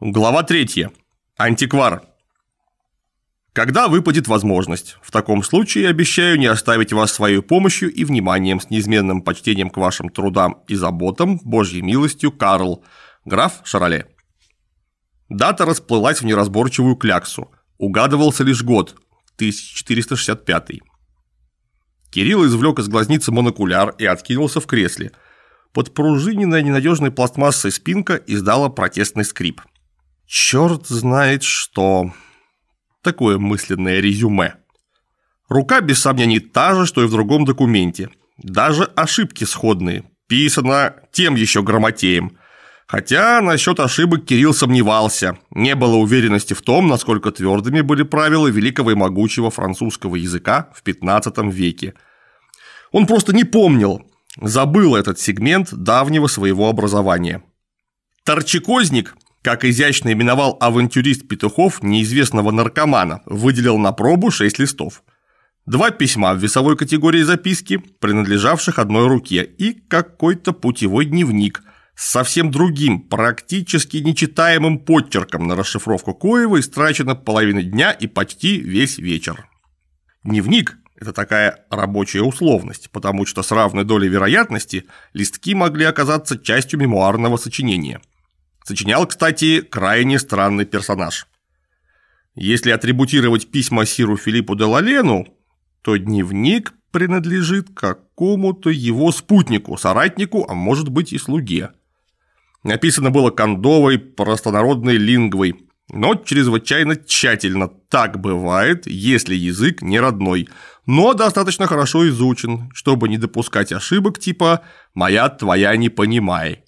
Глава 3. Антиквар. Когда выпадет возможность, в таком случае обещаю не оставить вас своей помощью и вниманием с неизменным почтением к вашим трудам и заботам, Божьей милостью, Карл, граф Шароле. Дата расплылась в неразборчивую кляксу. Угадывался лишь год, 1465. Кирилл извлек из глазницы монокуляр и откинулся в кресле. Подпружиненная ненадежной пластмассой спинка издала протестный скрип. Черт знает что. Такое мысленное резюме. Рука, без сомнений, та же, что и в другом документе. Даже ошибки сходные. Писано тем еще грамотеем. Хотя насчет ошибок Кирилл сомневался. Не было уверенности в том, насколько твердыми были правила великого и могучего французского языка в 15 веке. Он просто не помнил, забыл этот сегмент давнего своего образования. Торчекозник – как изящно именовал авантюрист Петухов неизвестного наркомана, выделил на пробу 6 листов. Два письма в весовой категории записки, принадлежавших одной руке, и какой-то путевой дневник с совсем другим, практически нечитаемым подчерком на расшифровку Коева истрачено половина дня и почти весь вечер. Дневник – это такая рабочая условность, потому что с равной долей вероятности листки могли оказаться частью мемуарного сочинения – Сочинял, кстати, крайне странный персонаж. Если атрибутировать письма Сиру Филиппу де Лалену, то дневник принадлежит какому-то его спутнику, соратнику, а может быть и слуге. Написано было кондовой, простонародной лингвой – но чрезвычайно тщательно. Так бывает, если язык не родной, но достаточно хорошо изучен, чтобы не допускать ошибок типа «моя, твоя, не понимай».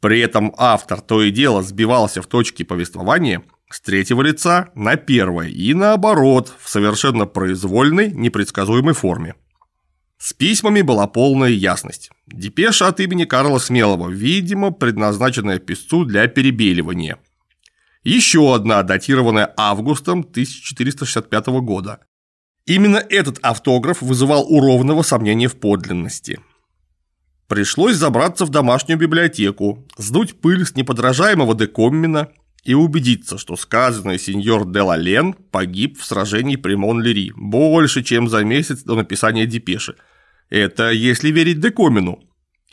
При этом автор то и дело сбивался в точке повествования с третьего лица на первое и наоборот в совершенно произвольной, непредсказуемой форме. С письмами была полная ясность. Депеша от имени Карла Смелого, видимо, предназначенная писцу для перебеливания. Еще одна, датированная августом 1465 года. Именно этот автограф вызывал у Ровного сомнения в подлинности – Пришлось забраться в домашнюю библиотеку, сдуть пыль с неподражаемого Декоммина и убедиться, что сказанный сеньор де Лален погиб в сражении при Монлери больше, чем за месяц до написания депеши. Это если верить Декомину.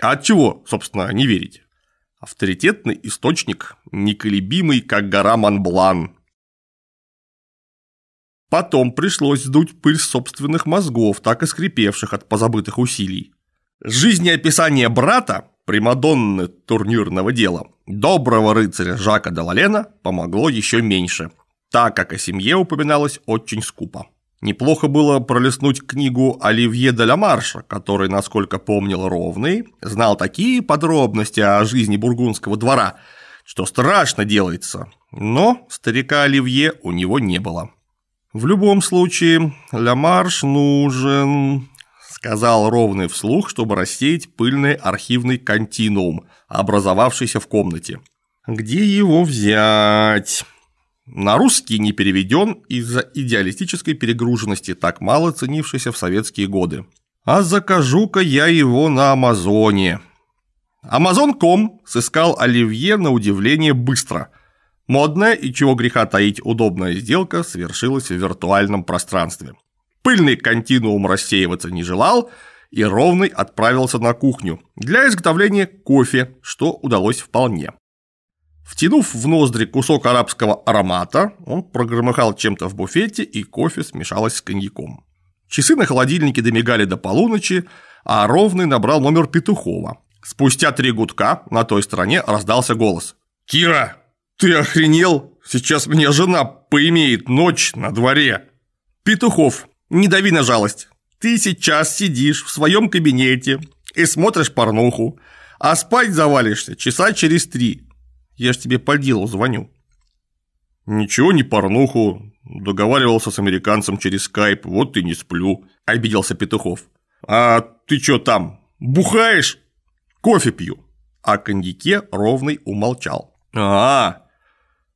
А от чего, собственно, не верить? Авторитетный источник, неколебимый, как гора Монблан. Потом пришлось сдуть пыль собственных мозгов, так и скрипевших от позабытых усилий. Жизнеописание брата, примадонны турнирного дела, доброго рыцаря Жака Далалена помогло еще меньше, так как о семье упоминалось очень скупо. Неплохо было пролистнуть книгу Оливье де ла Марша, который, насколько помнил Ровный, знал такие подробности о жизни бургундского двора, что страшно делается, но старика Оливье у него не было. В любом случае, Ля Марш нужен сказал ровный вслух, чтобы рассеять пыльный архивный континуум, образовавшийся в комнате. «Где его взять?» На русский не переведен из-за идеалистической перегруженности, так мало ценившейся в советские годы. А закажу-ка я его на Амазоне. Amazon.com сыскал Оливье на удивление быстро. Модная и чего греха таить удобная сделка совершилась в виртуальном пространстве пыльный континуум рассеиваться не желал, и Ровный отправился на кухню для изготовления кофе, что удалось вполне. Втянув в ноздри кусок арабского аромата, он прогромыхал чем-то в буфете, и кофе смешалось с коньяком. Часы на холодильнике домигали до полуночи, а Ровный набрал номер Петухова. Спустя три гудка на той стороне раздался голос. «Кира, ты охренел? Сейчас меня жена поимеет ночь на дворе!» Петухов не дави на жалость. Ты сейчас сидишь в своем кабинете и смотришь порнуху, а спать завалишься часа через три. Я ж тебе по делу звоню». «Ничего не порнуху. Договаривался с американцем через скайп, вот и не сплю», – обиделся Петухов. «А ты чё там, бухаешь? Кофе пью». А коньяке Ровный умолчал. «А,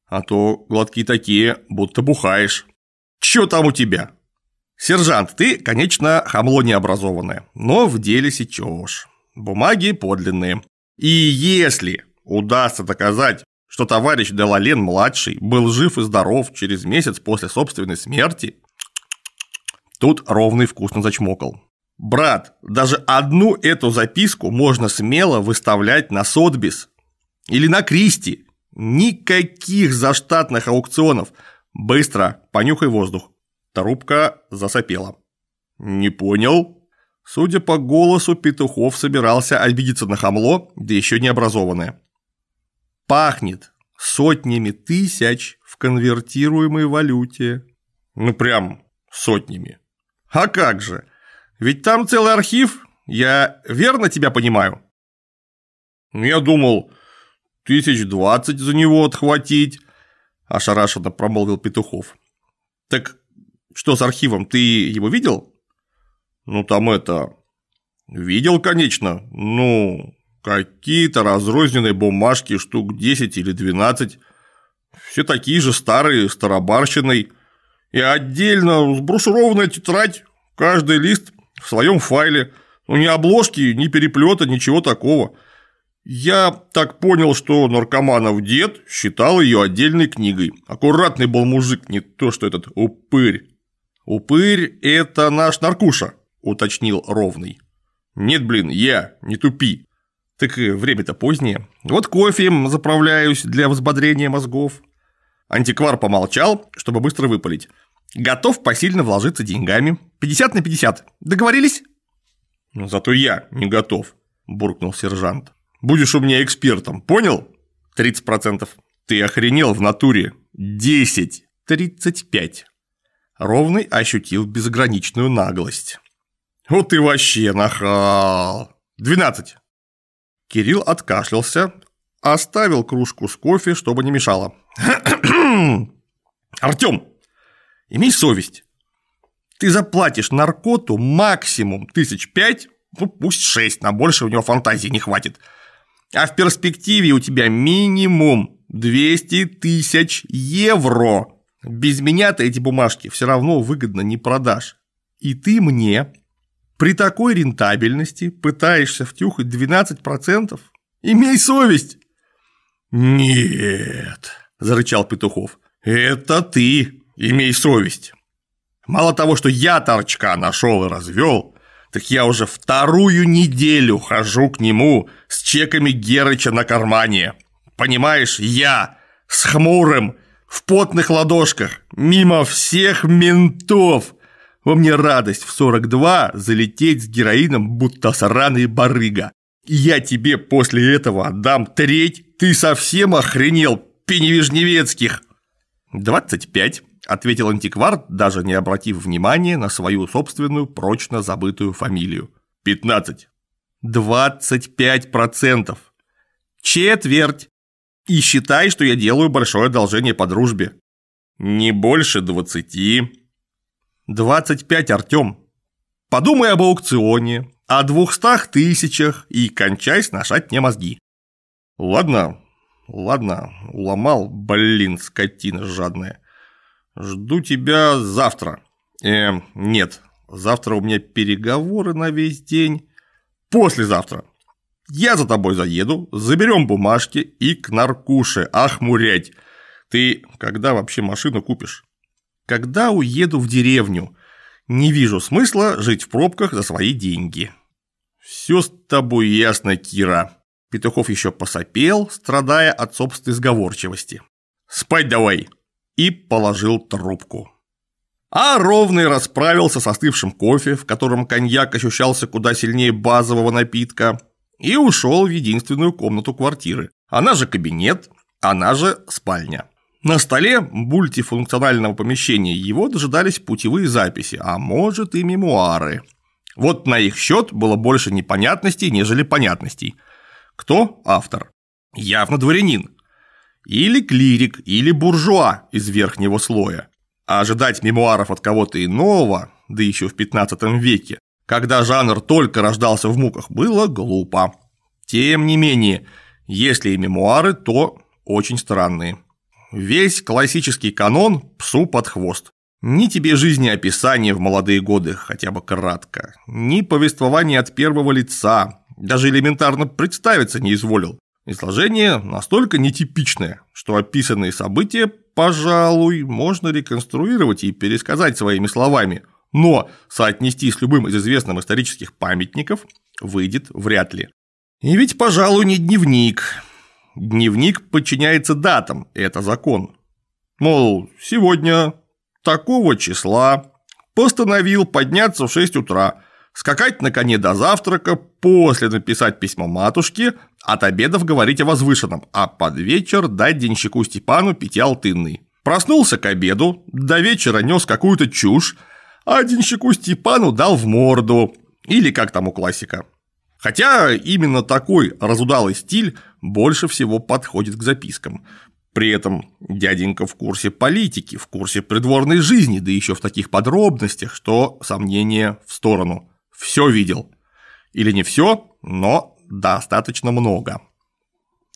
а то глотки такие, будто бухаешь. Чё там у тебя?» «Сержант, ты, конечно, хамло необразованное, но в деле сечешь. Бумаги подлинные. И если удастся доказать, что товарищ Делален младший был жив и здоров через месяц после собственной смерти, тут ровный вкусно зачмокал. Брат, даже одну эту записку можно смело выставлять на Сотбис или на Кристи. Никаких заштатных аукционов. Быстро понюхай воздух. Трубка засопела. «Не понял?» Судя по голосу, Петухов собирался обидеться на хамло, да еще не образованное. «Пахнет сотнями тысяч в конвертируемой валюте». «Ну прям сотнями». «А как же? Ведь там целый архив, я верно тебя понимаю?» «Ну, «Я думал, тысяч двадцать за него отхватить», – ошарашенно промолвил Петухов. «Так что с архивом? Ты его видел? Ну, там это... Видел, конечно. Ну, какие-то разрозненные бумажки, штук 10 или 12. Все такие же старые, старобарщиной. И отдельно сбрушированная тетрадь. Каждый лист в своем файле. Ну, ни обложки, ни переплета, ничего такого. Я так понял, что наркоманов дед считал ее отдельной книгой. Аккуратный был мужик, не то что этот упырь. «Упырь – это наш наркуша», – уточнил Ровный. «Нет, блин, я, не тупи». «Так время-то позднее. Вот кофеем заправляюсь для взбодрения мозгов». Антиквар помолчал, чтобы быстро выпалить. «Готов посильно вложиться деньгами. 50 на 50. Договорились?» «Ну, «Зато я не готов», – буркнул сержант. «Будешь у меня экспертом, понял?» «30%. Ты охренел в натуре. 10. 35. Ровный ощутил безграничную наглость. «Вот ты вообще нахал! Двенадцать!» Кирилл откашлялся, оставил кружку с кофе, чтобы не мешало. «Артём, имей совесть. Ты заплатишь наркоту максимум тысяч пять, ну пусть шесть, на больше у него фантазии не хватит. А в перспективе у тебя минимум двести тысяч евро. Без меня то эти бумажки все равно выгодно не продашь. И ты мне при такой рентабельности пытаешься втюхать 12%? Имей совесть!» «Нет», – зарычал Петухов, – «это ты, имей совесть. Мало того, что я торчка нашел и развел, так я уже вторую неделю хожу к нему с чеками Герыча на кармане. Понимаешь, я с хмурым в потных ладошках, мимо всех ментов. Во мне радость в 42 залететь с героином, будто сраный барыга. Я тебе после этого отдам треть, ты совсем охренел, пеневижневецких. 25, ответил антиквар, даже не обратив внимания на свою собственную прочно забытую фамилию. 15. 25 процентов. Четверть. И считай, что я делаю большое одолжение по дружбе. Не больше двадцати. Двадцать пять, Артем. Подумай об аукционе, о двухстах тысячах и кончай сношать мне мозги. Ладно, ладно, уломал, блин, скотина жадная. Жду тебя завтра. Эм, нет, завтра у меня переговоры на весь день. Послезавтра. Я за тобой заеду, заберем бумажки и к наркуше, ах мурять! Ты когда вообще машину купишь? Когда уеду в деревню? Не вижу смысла жить в пробках за свои деньги. Все с тобой ясно, Кира. Петухов еще посопел, страдая от собственной сговорчивости. Спать давай! И положил трубку. А ровный расправился со остывшим кофе, в котором коньяк ощущался куда сильнее базового напитка, и ушел в единственную комнату квартиры. Она же кабинет, она же спальня. На столе мультифункционального помещения его дожидались путевые записи, а может и мемуары. Вот на их счет было больше непонятностей, нежели понятностей. Кто автор? Явно дворянин. Или клирик, или буржуа из верхнего слоя. А ожидать мемуаров от кого-то иного, да еще в 15 веке, когда жанр только рождался в муках, было глупо. Тем не менее, если и мемуары, то очень странные. Весь классический канон псу под хвост. Ни тебе жизнеописание в молодые годы, хотя бы кратко, ни повествование от первого лица, даже элементарно представиться не изволил. Изложение настолько нетипичное, что описанные события, пожалуй, можно реконструировать и пересказать своими словами – но соотнести с любым из известных исторических памятников выйдет вряд ли. И ведь, пожалуй, не дневник. Дневник подчиняется датам, это закон. Мол, сегодня, такого числа, постановил подняться в 6 утра, скакать на коне до завтрака, после написать письмо матушке, от обедов говорить о возвышенном, а под вечер дать денщику Степану пятиалтынный. Проснулся к обеду, до вечера нес какую-то чушь, а денщику Степану дал в морду, или как там у классика. Хотя именно такой разудалый стиль больше всего подходит к запискам. При этом дяденька в курсе политики, в курсе придворной жизни, да еще в таких подробностях, что сомнение в сторону. Все видел. Или не все, но достаточно много.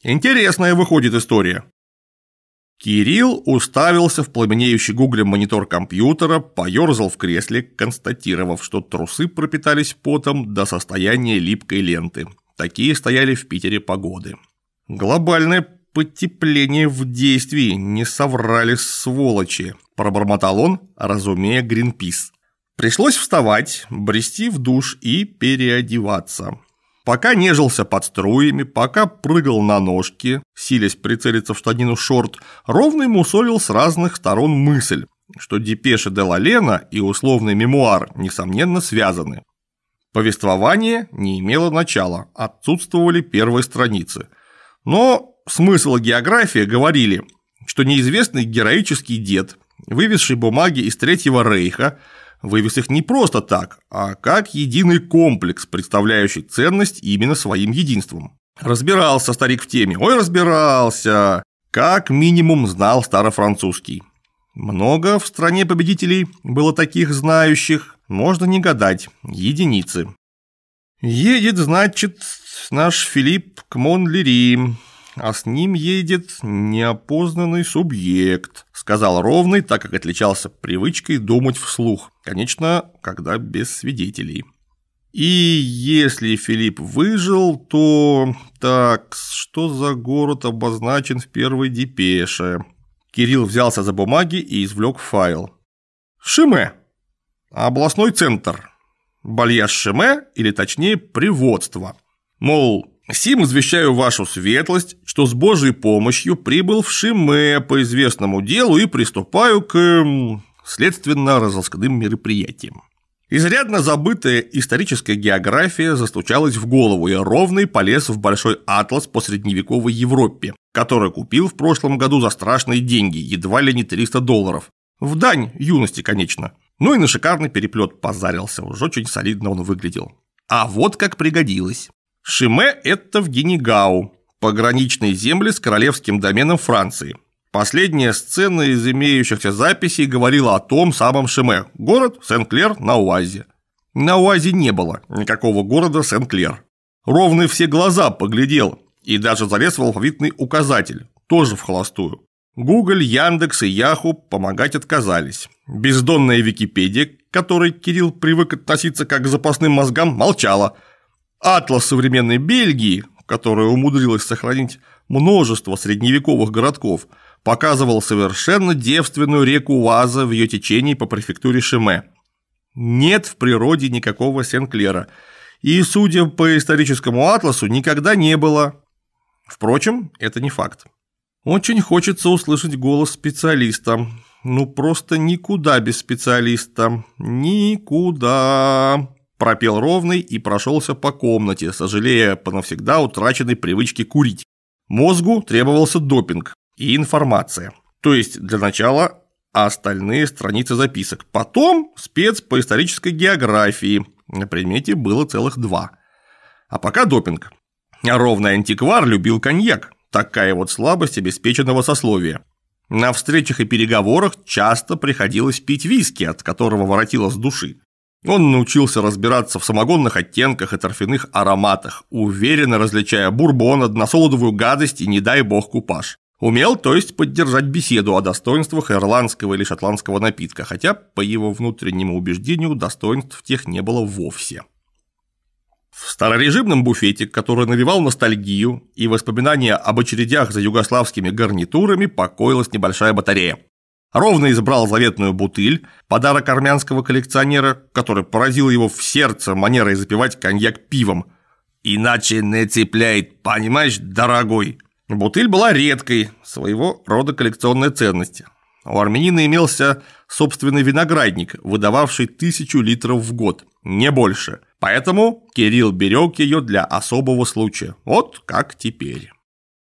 Интересная выходит история. Кирилл уставился в пламенеющий гуглем монитор компьютера, поерзал в кресле, констатировав, что трусы пропитались потом до состояния липкой ленты. Такие стояли в Питере погоды. «Глобальное потепление в действии, не соврали сволочи», – пробормотал он, разумея Гринпис. Пришлось вставать, брести в душ и переодеваться. Пока нежился под струями, пока прыгал на ножки, силясь прицелиться в штанину шорт, ровно ему солил с разных сторон мысль, что депеши де Лена и условный мемуар, несомненно, связаны. Повествование не имело начала, отсутствовали первые страницы. Но смысл и география говорили, что неизвестный героический дед, вывезший бумаги из Третьего Рейха, вывез их не просто так, а как единый комплекс, представляющий ценность именно своим единством. Разбирался старик в теме, ой, разбирался, как минимум знал старофранцузский. Много в стране победителей было таких знающих, можно не гадать, единицы. Едет, значит, наш Филипп к Монлери, а с ним едет неопознанный субъект сказал ровный, так как отличался привычкой думать вслух, конечно, когда без свидетелей. И если Филипп выжил, то... Так, что за город обозначен в первой депеше? Кирилл взялся за бумаги и извлек файл. Шиме. Областной центр. Бальяж Шиме, или точнее, приводство. Мол, Сим извещаю вашу светлость, что с Божьей помощью прибыл в Шиме по известному делу и приступаю к следственно-розыскным мероприятиям. Изрядно забытая историческая география застучалась в голову, и ровный полез в большой атлас по средневековой Европе, который купил в прошлом году за страшные деньги, едва ли не 300 долларов. В дань юности, конечно. Ну и на шикарный переплет позарился, уж очень солидно он выглядел. А вот как пригодилось. Шиме – это в Генегау, пограничные земли с королевским доменом Франции. Последняя сцена из имеющихся записей говорила о том самом Шиме – город Сен-Клер на Уазе. На Уазе не было никакого города Сен-Клер. Ровно все глаза поглядел и даже залез в алфавитный указатель, тоже в холостую. Google, Яндекс и Яху помогать отказались. Бездонная Википедия, к которой Кирилл привык относиться как к запасным мозгам, молчала – Атлас современной Бельгии, которая умудрилась сохранить множество средневековых городков, показывал совершенно девственную реку Ваза в ее течении по префектуре Шиме. Нет в природе никакого Сен-Клера, и, судя по историческому атласу, никогда не было. Впрочем, это не факт. Очень хочется услышать голос специалиста. Ну просто никуда без специалиста. Никуда. Пропел ровный и прошелся по комнате, сожалея по навсегда утраченной привычке курить. Мозгу требовался допинг и информация. То есть для начала остальные страницы записок. Потом спец по исторической географии. На предмете было целых два. А пока допинг. ровный антиквар любил коньяк. Такая вот слабость обеспеченного сословия. На встречах и переговорах часто приходилось пить виски, от которого воротило с души. Он научился разбираться в самогонных оттенках и торфяных ароматах, уверенно различая бурбон, односолодовую гадость и, не дай бог, купаж. Умел, то есть, поддержать беседу о достоинствах ирландского или шотландского напитка, хотя, по его внутреннему убеждению, достоинств тех не было вовсе. В старорежимном буфете, который навевал ностальгию и воспоминания об очередях за югославскими гарнитурами, покоилась небольшая батарея ровно избрал заветную бутыль, подарок армянского коллекционера, который поразил его в сердце манерой запивать коньяк пивом. «Иначе не цепляет, понимаешь, дорогой?» Бутыль была редкой, своего рода коллекционной ценности. У армянина имелся собственный виноградник, выдававший тысячу литров в год, не больше. Поэтому Кирилл берег ее для особого случая, вот как теперь.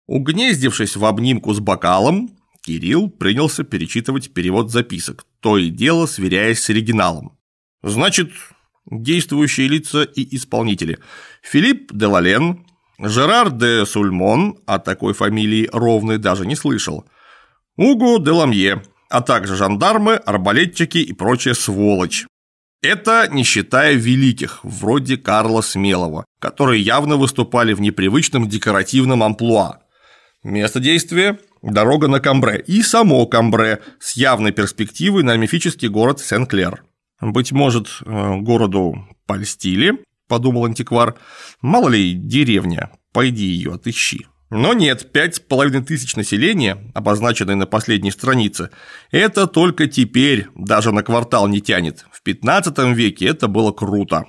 Угнездившись в обнимку с бокалом, Кирилл принялся перечитывать перевод записок, то и дело сверяясь с оригиналом. Значит, действующие лица и исполнители. Филипп де Лален, Жерар де Сульмон, о такой фамилии ровной даже не слышал, Уго де Ламье, а также жандармы, арбалетчики и прочая сволочь. Это не считая великих, вроде Карла Смелого, которые явно выступали в непривычном декоративном амплуа. Место действия дорога на Камбре и само Камбре с явной перспективой на мифический город Сен-Клер. Быть может, э, городу польстили, подумал антиквар, мало ли деревня, пойди ее отыщи. Но нет, пять с половиной тысяч населения, обозначенное на последней странице, это только теперь, даже на квартал не тянет. В 15 веке это было круто.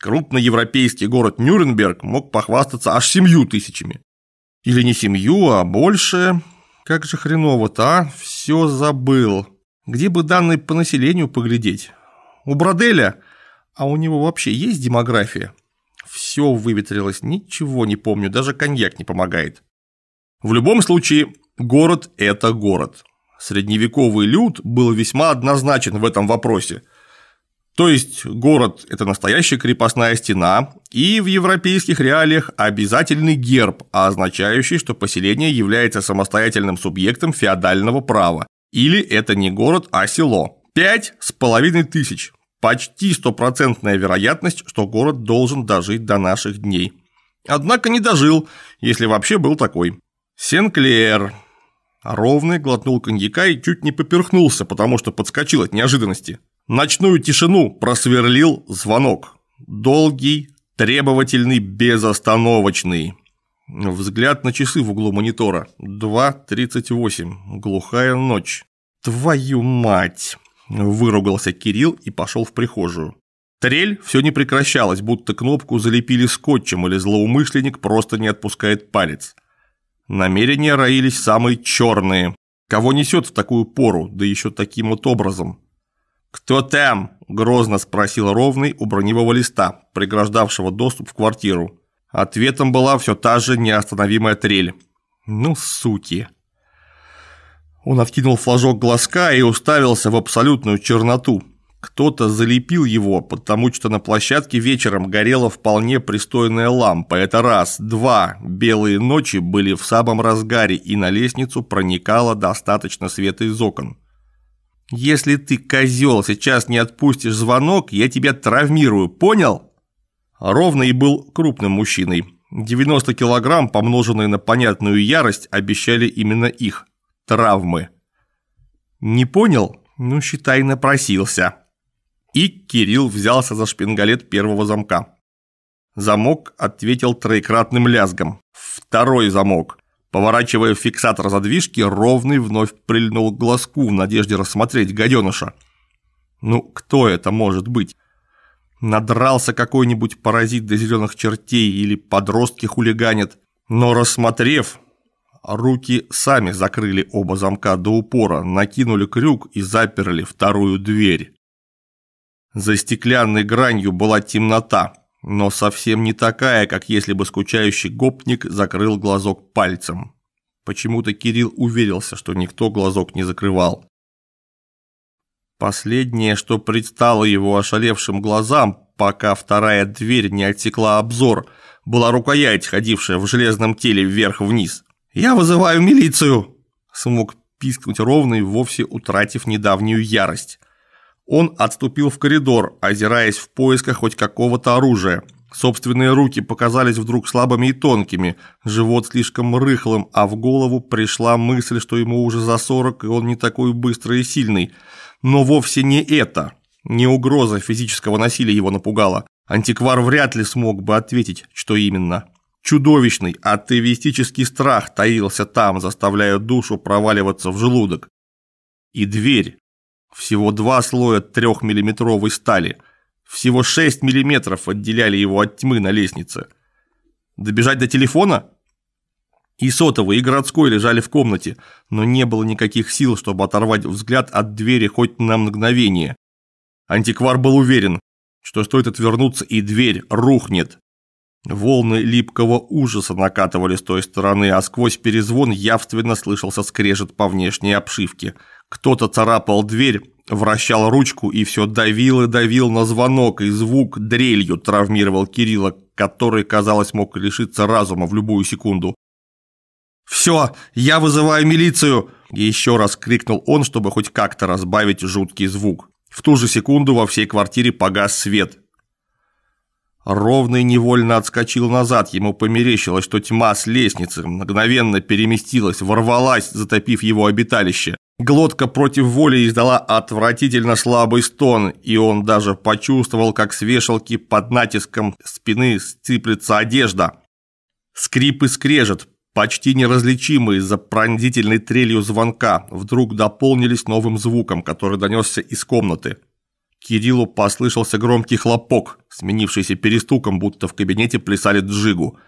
Крупный европейский город Нюрнберг мог похвастаться аж семью тысячами. Или не семью, а больше, как же хреново-то, а? Все забыл. Где бы данные по населению поглядеть? У Броделя? А у него вообще есть демография? Все выветрилось, ничего не помню, даже коньяк не помогает. В любом случае, город – это город. Средневековый люд был весьма однозначен в этом вопросе. То есть город – это настоящая крепостная стена и в европейских реалиях обязательный герб, означающий, что поселение является самостоятельным субъектом феодального права. Или это не город, а село. Пять с половиной тысяч. Почти стопроцентная вероятность, что город должен дожить до наших дней. Однако не дожил, если вообще был такой. Сенклер. Ровный глотнул коньяка и чуть не поперхнулся, потому что подскочил от неожиданности. Ночную тишину просверлил звонок. Долгий, требовательный, безостановочный. Взгляд на часы в углу монитора. 2.38. Глухая ночь. «Твою мать!» – выругался Кирилл и пошел в прихожую. Трель все не прекращалась, будто кнопку залепили скотчем или злоумышленник просто не отпускает палец. Намерения роились самые черные. Кого несет в такую пору, да еще таким вот образом? «Кто там?» – грозно спросил Ровный у броневого листа, преграждавшего доступ в квартиру. Ответом была все та же неостановимая трель. «Ну, суки!» Он откинул флажок глазка и уставился в абсолютную черноту. Кто-то залепил его, потому что на площадке вечером горела вполне пристойная лампа. Это раз. Два. Белые ночи были в самом разгаре, и на лестницу проникало достаточно света из окон. «Если ты, козел, сейчас не отпустишь звонок, я тебя травмирую, понял?» Ровно и был крупным мужчиной. 90 килограмм, помноженные на понятную ярость, обещали именно их – травмы. «Не понял? Ну, считай, напросился». И Кирилл взялся за шпингалет первого замка. Замок ответил троекратным лязгом. Второй замок. Поворачивая фиксатор задвижки, Ровный вновь прильнул к глазку в надежде рассмотреть гаденыша. Ну, кто это может быть? Надрался какой-нибудь паразит до зеленых чертей или подростки хулиганят. Но рассмотрев, руки сами закрыли оба замка до упора, накинули крюк и заперли вторую дверь. За стеклянной гранью была темнота но совсем не такая, как если бы скучающий гопник закрыл глазок пальцем. Почему-то Кирилл уверился, что никто глазок не закрывал. Последнее, что предстало его ошалевшим глазам, пока вторая дверь не отсекла обзор, была рукоять, ходившая в железном теле вверх-вниз. «Я вызываю милицию!» – смог пискнуть ровный, вовсе утратив недавнюю ярость. Он отступил в коридор, озираясь в поисках хоть какого-то оружия. Собственные руки показались вдруг слабыми и тонкими, живот слишком рыхлым, а в голову пришла мысль, что ему уже за 40 и он не такой быстрый и сильный. Но вовсе не это. Не угроза физического насилия его напугала. Антиквар вряд ли смог бы ответить, что именно. Чудовищный, атеистический страх таился там, заставляя душу проваливаться в желудок. И дверь. Всего два слоя трехмиллиметровой стали. Всего 6 миллиметров отделяли его от тьмы на лестнице. Добежать до телефона? И сотовый, и городской лежали в комнате, но не было никаких сил, чтобы оторвать взгляд от двери хоть на мгновение. Антиквар был уверен, что стоит отвернуться, и дверь рухнет. Волны липкого ужаса накатывали с той стороны, а сквозь перезвон явственно слышался скрежет по внешней обшивке – кто-то царапал дверь, вращал ручку и все давил и давил на звонок, и звук дрелью травмировал Кирилла, который, казалось, мог лишиться разума в любую секунду. «Все, я вызываю милицию!» – еще раз крикнул он, чтобы хоть как-то разбавить жуткий звук. В ту же секунду во всей квартире погас свет, Ровный невольно отскочил назад, ему померещилось, что тьма с лестницы мгновенно переместилась, ворвалась, затопив его обиталище. Глотка против воли издала отвратительно слабый стон, и он даже почувствовал, как с вешалки под натиском спины сцеплется одежда. Скрип и скрежет, почти неразличимые за пронзительной трелью звонка, вдруг дополнились новым звуком, который донесся из комнаты. Кириллу послышался громкий хлопок, сменившийся перестуком, будто в кабинете плясали джигу.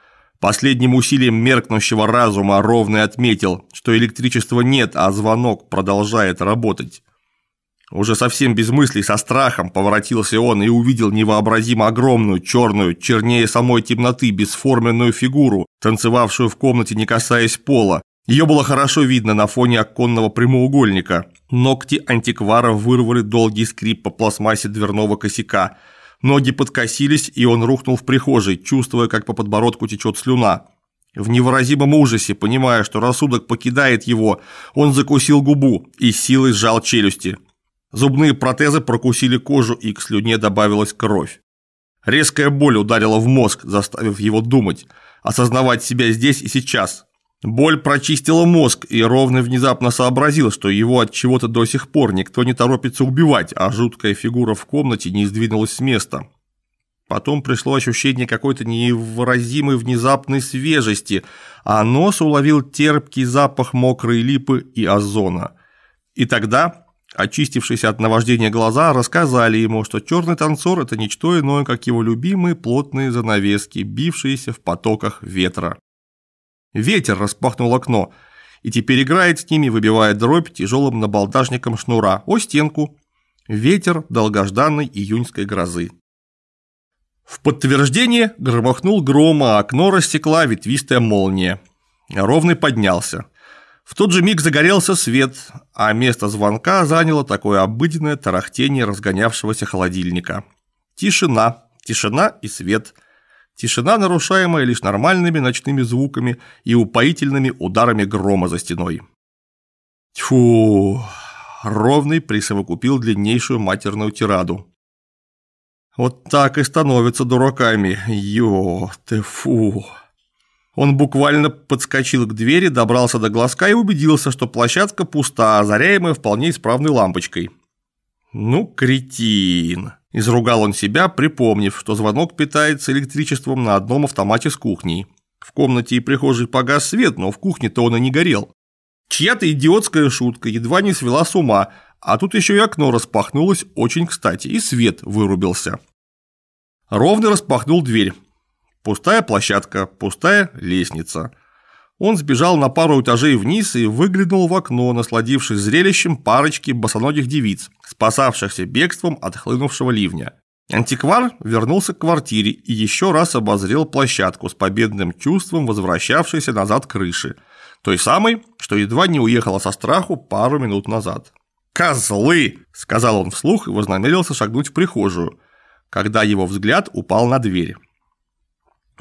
Последним усилием меркнущего разума Ровный отметил, что электричества нет, а звонок продолжает работать. Уже совсем без мыслей, со страхом поворотился он и увидел невообразимо огромную, черную, чернее самой темноты, бесформенную фигуру, танцевавшую в комнате, не касаясь пола. Ее было хорошо видно на фоне оконного прямоугольника. Ногти антиквара вырвали долгий скрип по пластмассе дверного косяка. Ноги подкосились, и он рухнул в прихожей, чувствуя, как по подбородку течет слюна. В невыразимом ужасе, понимая, что рассудок покидает его, он закусил губу и силой сжал челюсти. Зубные протезы прокусили кожу, и к слюне добавилась кровь. Резкая боль ударила в мозг, заставив его думать, осознавать себя здесь и сейчас, Боль прочистила мозг, и Ровно внезапно сообразил, что его от чего-то до сих пор никто не торопится убивать, а жуткая фигура в комнате не сдвинулась с места. Потом пришло ощущение какой-то невыразимой внезапной свежести, а нос уловил терпкий запах мокрой липы и озона. И тогда, очистившись от наваждения глаза, рассказали ему, что черный танцор – это ничто иное, как его любимые плотные занавески, бившиеся в потоках ветра. Ветер распахнул окно и теперь играет с ними, выбивая дробь тяжелым набалдажником шнура о стенку. Ветер долгожданной июньской грозы. В подтверждение громохнул грома, а окно рассекла ветвистая молния. Ровный поднялся. В тот же миг загорелся свет, а место звонка заняло такое обыденное тарахтение разгонявшегося холодильника. Тишина, тишина и свет. Тишина, нарушаемая лишь нормальными ночными звуками и упоительными ударами грома за стеной. Тьфу! Ровный присовокупил длиннейшую матерную тираду. Вот так и становятся дураками. Ё, ты фу. Он буквально подскочил к двери, добрался до глазка и убедился, что площадка пуста, озаряемая вполне исправной лампочкой. Ну, кретин. Изругал он себя, припомнив, что звонок питается электричеством на одном автомате с кухней. В комнате и прихожей погас свет, но в кухне-то он и не горел. Чья-то идиотская шутка едва не свела с ума, а тут еще и окно распахнулось очень кстати, и свет вырубился. Ровно распахнул дверь. Пустая площадка, пустая лестница – он сбежал на пару этажей вниз и выглянул в окно, насладившись зрелищем парочки босоногих девиц, спасавшихся бегством от хлынувшего ливня. Антиквар вернулся к квартире и еще раз обозрел площадку с победным чувством возвращавшейся назад крыши, той самой, что едва не уехала со страху пару минут назад. «Козлы!» – сказал он вслух и вознамерился шагнуть в прихожую, когда его взгляд упал на дверь.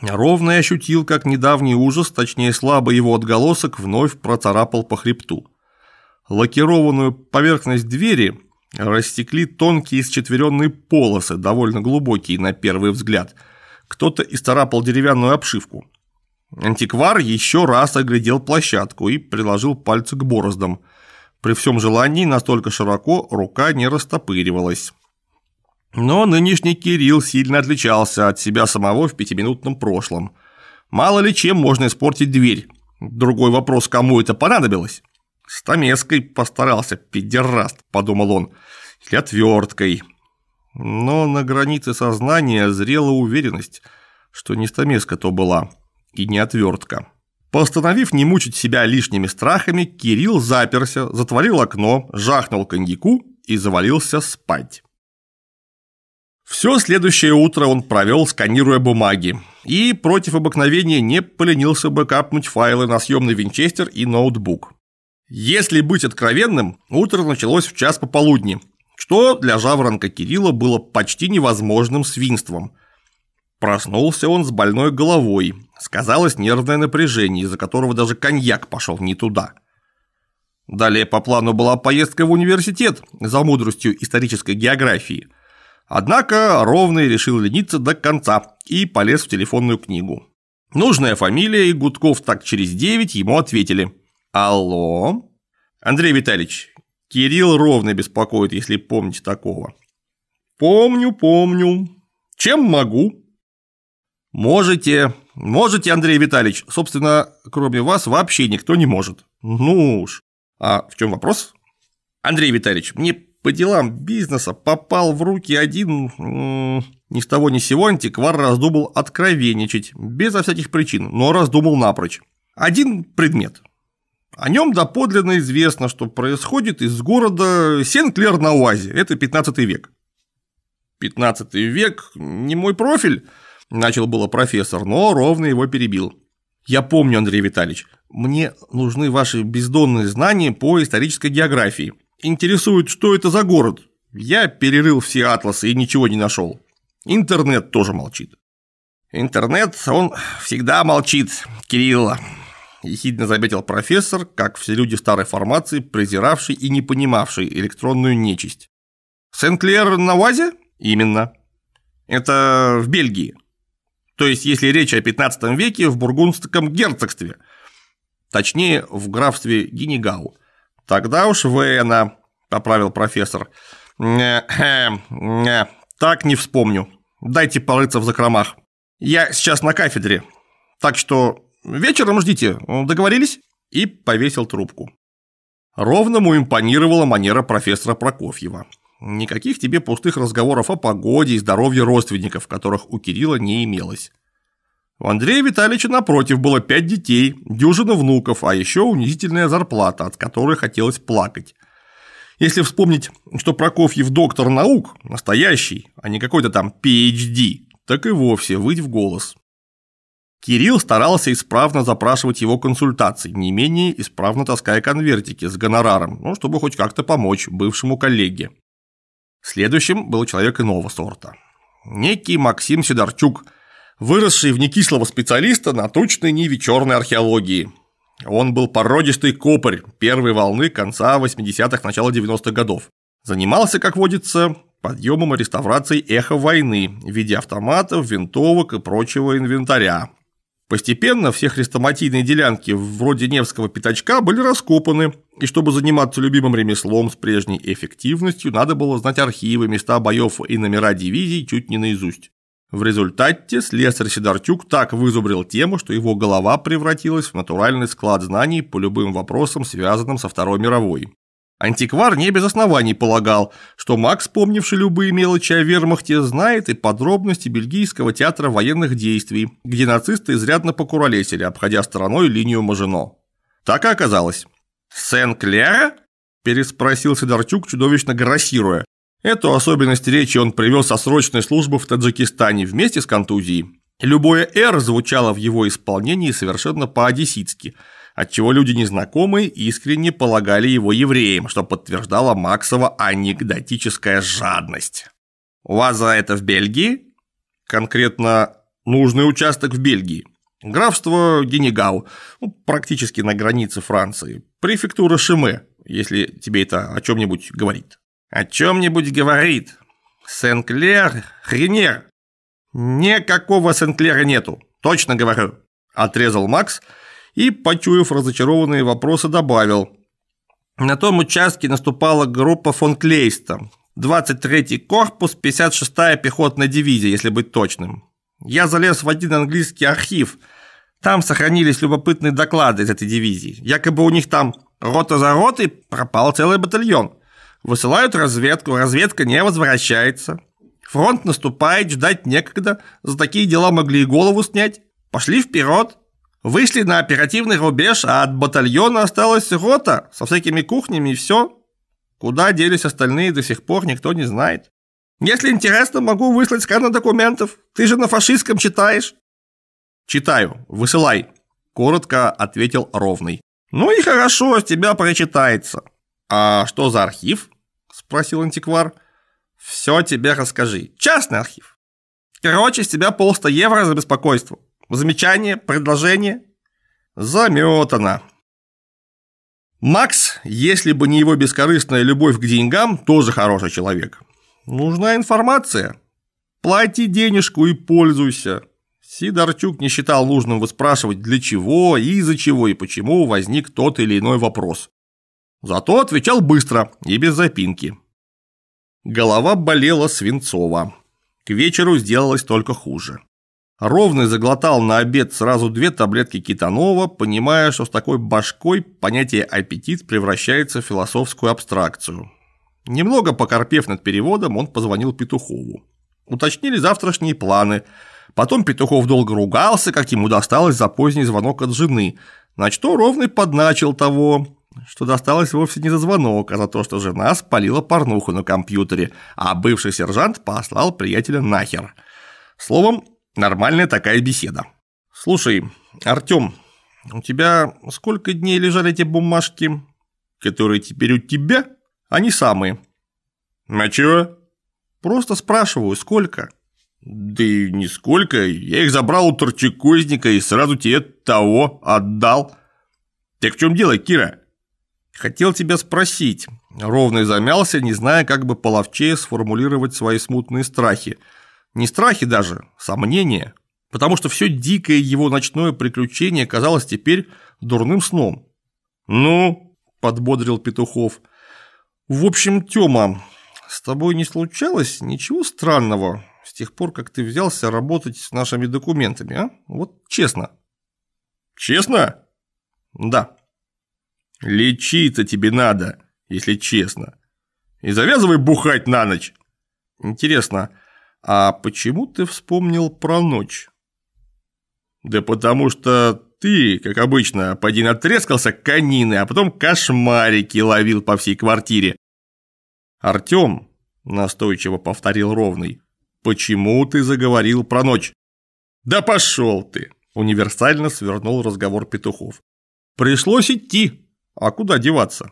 Ровно ощутил, как недавний ужас, точнее слабый его отголосок, вновь процарапал по хребту. Лакированную поверхность двери растекли тонкие счетверенные полосы, довольно глубокие на первый взгляд. Кто-то исцарапал деревянную обшивку. Антиквар еще раз оглядел площадку и приложил пальцы к бороздам. При всем желании настолько широко рука не растопыривалась. Но нынешний Кирилл сильно отличался от себя самого в пятиминутном прошлом. Мало ли чем можно испортить дверь. Другой вопрос, кому это понадобилось? С Томеской постарался, педераст, подумал он, или отверткой. Но на границе сознания зрела уверенность, что не стамеска то была и не отвертка. Постановив не мучить себя лишними страхами, Кирилл заперся, затворил окно, жахнул коньяку и завалился спать. Все следующее утро он провел, сканируя бумаги. И против обыкновения не поленился бы капнуть файлы на съемный винчестер и ноутбук. Если быть откровенным, утро началось в час пополудни, что для жаворонка Кирилла было почти невозможным свинством. Проснулся он с больной головой, сказалось нервное напряжение, из-за которого даже коньяк пошел не туда. Далее по плану была поездка в университет за мудростью исторической географии – Однако Ровный решил лениться до конца и полез в телефонную книгу. Нужная фамилия, и Гудков так через девять ему ответили. «Алло?» «Андрей Витальевич, Кирилл Ровный беспокоит, если помните такого». «Помню, помню. Чем могу?» «Можете, можете, Андрей Витальевич. Собственно, кроме вас вообще никто не может. Ну уж. А в чем вопрос?» «Андрей Витальевич, мне по делам бизнеса попал в руки один... Ни с того ни с сего антиквар раздумал откровенничать, безо всяких причин, но раздумал напрочь. Один предмет. О нем доподлинно известно, что происходит из города Сен-Клер на Уазе, это 15 век. 15 век – не мой профиль, начал было профессор, но ровно его перебил. Я помню, Андрей Витальевич, мне нужны ваши бездонные знания по исторической географии интересует, что это за город. Я перерыл все атласы и ничего не нашел. Интернет тоже молчит. Интернет, он всегда молчит, Кирилла. Ехидно заметил профессор, как все люди старой формации, презиравший и не понимавший электронную нечисть. Сент-Клер на УАЗе? Именно. Это в Бельгии. То есть, если речь о 15 веке в бургундском герцогстве, точнее, в графстве Генегау. «Тогда уж Вена», – поправил профессор. Э, не, «Так не вспомню. Дайте порыться в закромах. Я сейчас на кафедре, так что вечером ждите, договорились?» И повесил трубку. Ровному импонировала манера профессора Прокофьева. Никаких тебе пустых разговоров о погоде и здоровье родственников, которых у Кирилла не имелось. У Андрея Витальевича напротив было пять детей, дюжина внуков, а еще унизительная зарплата, от которой хотелось плакать. Если вспомнить, что Прокофьев доктор наук, настоящий, а не какой-то там PhD, так и вовсе выть в голос. Кирилл старался исправно запрашивать его консультации, не менее исправно таская конвертики с гонораром, ну, чтобы хоть как-то помочь бывшему коллеге. Следующим был человек иного сорта. Некий Максим Сидорчук – выросший в Никислова специалиста на точной ниве черной археологии. Он был породистый копарь первой волны конца 80-х, начала 90-х годов. Занимался, как водится, подъемом и реставрацией эхо войны в виде автоматов, винтовок и прочего инвентаря. Постепенно все хрестоматийные делянки вроде Невского пятачка были раскопаны, и чтобы заниматься любимым ремеслом с прежней эффективностью, надо было знать архивы, места боев и номера дивизий чуть не наизусть. В результате слесарь Сидорчук так вызубрил тему, что его голова превратилась в натуральный склад знаний по любым вопросам, связанным со Второй мировой. Антиквар не без оснований полагал, что Макс, помнивший любые мелочи о вермахте, знает и подробности бельгийского театра военных действий, где нацисты изрядно покуролесили, обходя стороной линию Мажино. Так и оказалось. «Сен-Клера?» – переспросил Сидорчук, чудовищно грассируя. Эту особенность речи он привел со срочной службы в Таджикистане вместе с контузией. Любое «р» звучало в его исполнении совершенно по-одесситски, отчего люди незнакомые искренне полагали его евреем, что подтверждало Максова анекдотическая жадность. «У вас за это в Бельгии?» Конкретно нужный участок в Бельгии. Графство Генегау, ну, практически на границе Франции. Префектура Шиме, если тебе это о чем-нибудь говорит о чем-нибудь говорит. Сенклер хренер. Никакого Сенклера нету, точно говорю. Отрезал Макс и, почуяв разочарованные вопросы, добавил. На том участке наступала группа фон Клейста. 23-й корпус, 56-я пехотная дивизия, если быть точным. Я залез в один английский архив. Там сохранились любопытные доклады из этой дивизии. Якобы у них там рота за ротой пропал целый батальон. Высылают разведку, разведка не возвращается. Фронт наступает, ждать некогда. За такие дела могли и голову снять. Пошли вперед. Вышли на оперативный рубеж, а от батальона осталась рота со всякими кухнями и все. Куда делись остальные до сих пор, никто не знает. Если интересно, могу выслать сканы документов. Ты же на фашистском читаешь. Читаю. Высылай. Коротко ответил Ровный. Ну и хорошо, с тебя прочитается. «А что за архив?» – спросил антиквар. «Все тебе расскажи. Частный архив. Короче, с тебя полста евро за беспокойство. Замечание, предложение?» «Заметано». Макс, если бы не его бескорыстная любовь к деньгам, тоже хороший человек. Нужна информация. Плати денежку и пользуйся. Сидорчук не считал нужным выспрашивать, для чего и из-за чего и почему возник тот или иной вопрос. Зато отвечал быстро и без запинки. Голова болела свинцово. К вечеру сделалось только хуже. Ровный заглотал на обед сразу две таблетки кетанова, понимая, что с такой башкой понятие «аппетит» превращается в философскую абстракцию. Немного покорпев над переводом, он позвонил Петухову. Уточнили завтрашние планы. Потом Петухов долго ругался, как ему досталось за поздний звонок от жены, на что Ровный подначил того, что досталось вовсе не за звонок, а за то, что жена спалила порнуху на компьютере, а бывший сержант послал приятеля нахер. Словом, нормальная такая беседа. «Слушай, Артём, у тебя сколько дней лежали эти бумажки, которые теперь у тебя? Они самые». «А чё?» «Просто спрашиваю, сколько?» «Да и нисколько. Я их забрал у торчекузника и сразу тебе того отдал». «Так в чем дело, Кира?» Хотел тебя спросить. Ровный замялся, не зная, как бы половчее сформулировать свои смутные страхи. Не страхи даже, сомнения. Потому что все дикое его ночное приключение казалось теперь дурным сном. «Ну?» – подбодрил Петухов. «В общем, Тёма, с тобой не случалось ничего странного с тех пор, как ты взялся работать с нашими документами, а? Вот честно». «Честно?» «Да». Лечиться тебе надо, если честно. И завязывай бухать на ночь. Интересно, а почему ты вспомнил про ночь? Да потому что ты, как обычно, поди натрескался конины, а потом кошмарики ловил по всей квартире. Артём, настойчиво повторил Ровный, почему ты заговорил про ночь? Да пошел ты, универсально свернул разговор Петухов. Пришлось идти. А куда деваться?